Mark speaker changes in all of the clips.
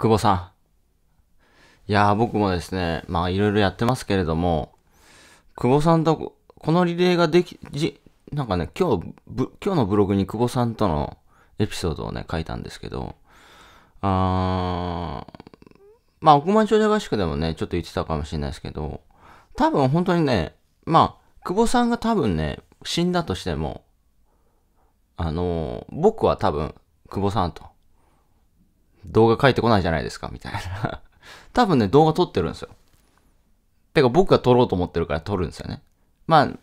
Speaker 1: 久保さん。いやー、僕もですね、まあいろいろやってますけれども、久保さんと、このリレーができ、じ、なんかね、今日、今日のブログに久保さんとのエピソードをね、書いたんですけど、あー、まあ、億万長者合宿でもね、ちょっと言ってたかもしれないですけど、多分本当にね、まあ、久保さんが多分ね、死んだとしても、あのー、僕は多分、久保さんと動画書ってこないじゃないですか、みたいな。多分ね、動画撮ってるんですよ。てか僕が撮ろうと思ってるから撮るんですよね。まあ、で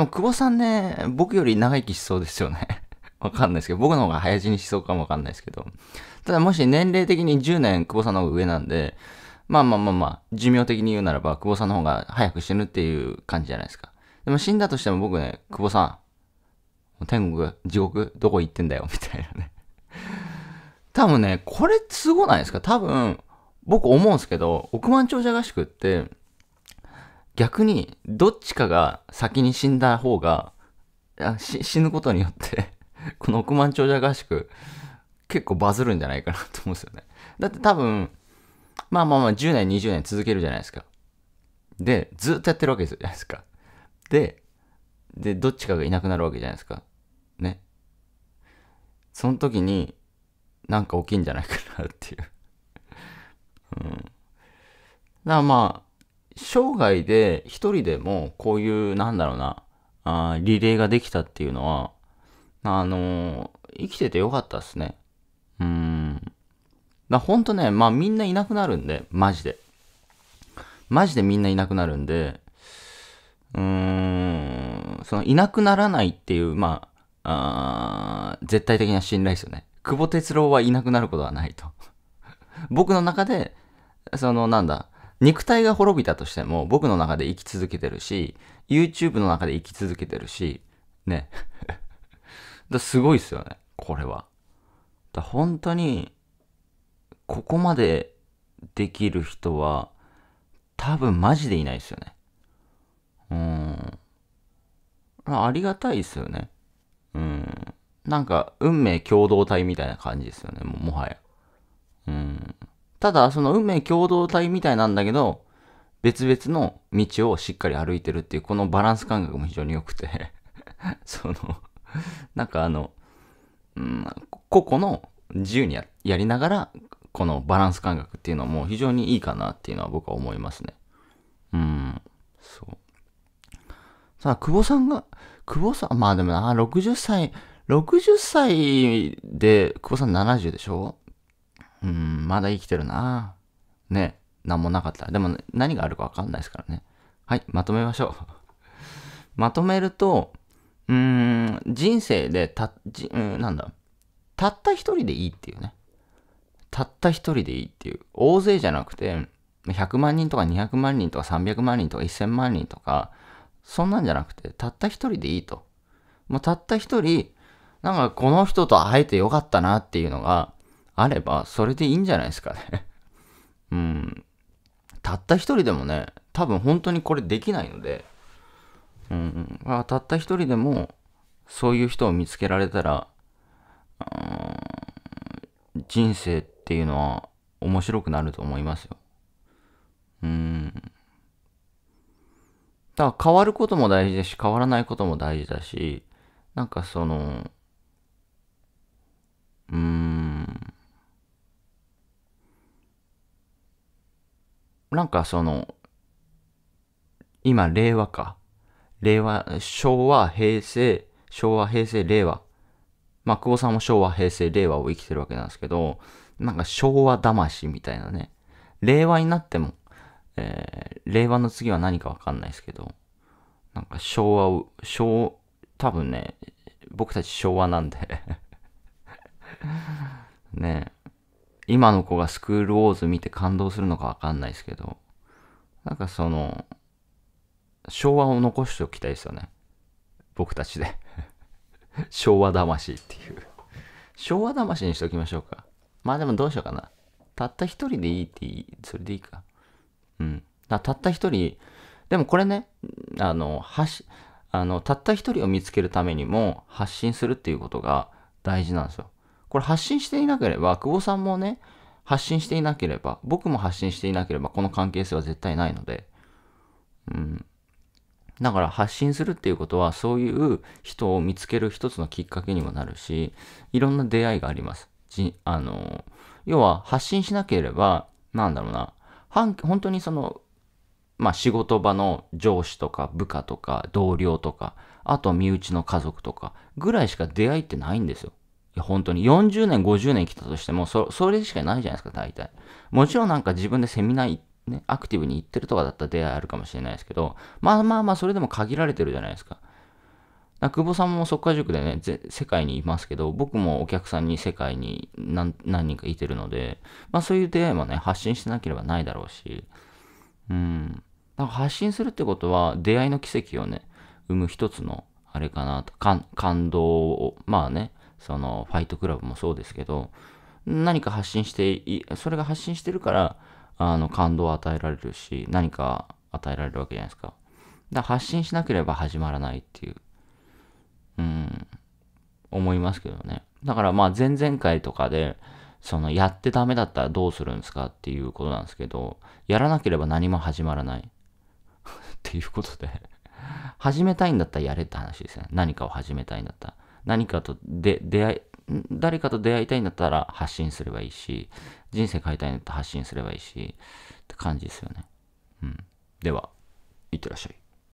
Speaker 1: も久保さんね、僕より長生きしそうですよね。わかんないですけど、僕の方が早死にしそうかもわかんないですけど。ただもし年齢的に10年久保さんの方が上なんで、まあまあまあまあ、寿命的に言うならば、久保さんの方が早く死ぬっていう感じじゃないですか。でも死んだとしても僕ね、久保さん、天国、地獄、どこ行ってんだよ、みたいなね多分ね、これすごないですか多分、僕思うんですけど、億万長者合宿って、逆に、どっちかが先に死んだ方が、死ぬことによって この億万長者合宿、結構バズるんじゃないかなと思うんですよね。だって多分、まあまあまあ10年、20年続けるじゃないですか。で、ずっとやってるわけですじゃないですか。で、で、どっちかがいなくなるわけじゃないですか。ね。その時に、なんか大きいんじゃないかなっていううん。だからまあ、生涯で一人でもこういうなんだろうな、あリレーができたっていうのは、あのー、生きててよかったっすね。うん。だほんとね、まあみんないなくなるんで、マジで。マジでみんないなくなるんで、うーん、そのいなくならないっていう、まあ、あ絶対的な信頼ですよね。久保哲郎はいなくなることはないと。僕の中で、そのなんだ、肉体が滅びたとしても僕の中で生き続けてるし、YouTube の中で生き続けてるし、ね。だすごいっすよね、これは。だ本当に、ここまでできる人は、多分マジでいないですよね。うん。ありがたいですよね。なんか、運命共同体みたいな感じですよね、ももはや。うん。ただ、その運命共同体みたいなんだけど、別々の道をしっかり歩いてるっていう、このバランス感覚も非常に良くて そのなんかあの、うん、個々の自由にややりながら、このバランス感覚っていうのも非常にいいかなっていうのは僕は思いますね。うん、そう。さあ、久保さんが、久保さん、まあでもな、60歳、60歳で、久保さん70でしょうん、まだ生きてるなね、何もなかったでも、ね、何があるかわかんないですからね。はい、まとめましょう。まとめると、うーん、人生でた、じうん、なんだ、たった一人でいいっていうね。たった一人でいいっていう。大勢じゃなくて、100万人とか200万人とか300万人とか1000万人とか、そんなんじゃなくて、たった一人でいいと。もうたった一人、なんかこの人と会えてよかったなっていうのがあれば、それでいいんじゃないですかね うん。たった一人でもね、多分本当にこれできないので、うん、たった一人でも、そういう人を見つけられたら、うん、人生っていうのは面白くなると思いますよ。うん。だから変わることも大事だし、変わらないことも大事だし、なんかその、うーん。なんかその、今、令和か。令和、昭和、平成、昭和、平成、令和。まあ、久保さんも昭和、平成、令和を生きてるわけなんですけど、なんか昭和魂みたいなね。令和になっても、えー、令和の次は何かわかんないですけど、なんか昭和を、昭、多分ね、僕たち昭和なんでね今の子がスクールウォーズ見て感動するのかわかんないですけど、なんかその、昭和を残しておきたいですよね。僕たちで 昭和魂っていう昭和魂にしておきましょうか。まあでもどうしようかな。たった一人でいいっていい、それでいいか。うん。たった一人、でもこれね、あの、はし、あの、たった一人を見つけるためにも発信するっていうことが大事なんですよ。これ発信していなければ、久保さんもね、発信していなければ、僕も発信していなければ、この関係性は絶対ないので、うん。だから発信するっていうことは、そういう人を見つける一つのきっかけにもなるし、いろんな出会いがあります。じあの、要は発信しなければ、なんだろうな、本当にその、まあ仕事場の上司とか部下とか同僚とか、あと身内の家族とかぐらいしか出会いってないんですよ。や本当に40年、50年来たとしてもそ、それしかないじゃないですか、大体。もちろんなんか自分でセミナー、ね、アクティブに行ってるとかだったら出会いあるかもしれないですけど、まあまあまあ、それでも限られてるじゃないですか。か久保さんも即可塾でね、世界にいますけど、僕もお客さんに世界に何人かいてるので、まあそういう出会いもね、発信しなければないだろうし、うん。か発信するってことは、出会いの奇跡をね、生む一つの、あれかなと、感動を、まあね、そのファイトクラブもそうですけど、何か発信してい、それが発信してるから、あの、感動を与えられるし、何か与えられるわけじゃないですか。だから発信しなければ始まらないっていう、うん、思いますけどね。だからまあ前々回とかで、そのやってダメだったらどうするんですかっていうことなんですけど、やらなければ何も始まらない。っていうことで始めたいんだったらやれって話ですね。何かを始めたいんだったら。何かとで出会い、誰かと出会いたいんだったら発信すればいいし、人生変えたいんだったら発信すればいいし、って感じですよね。うん。では、いってらっしゃい。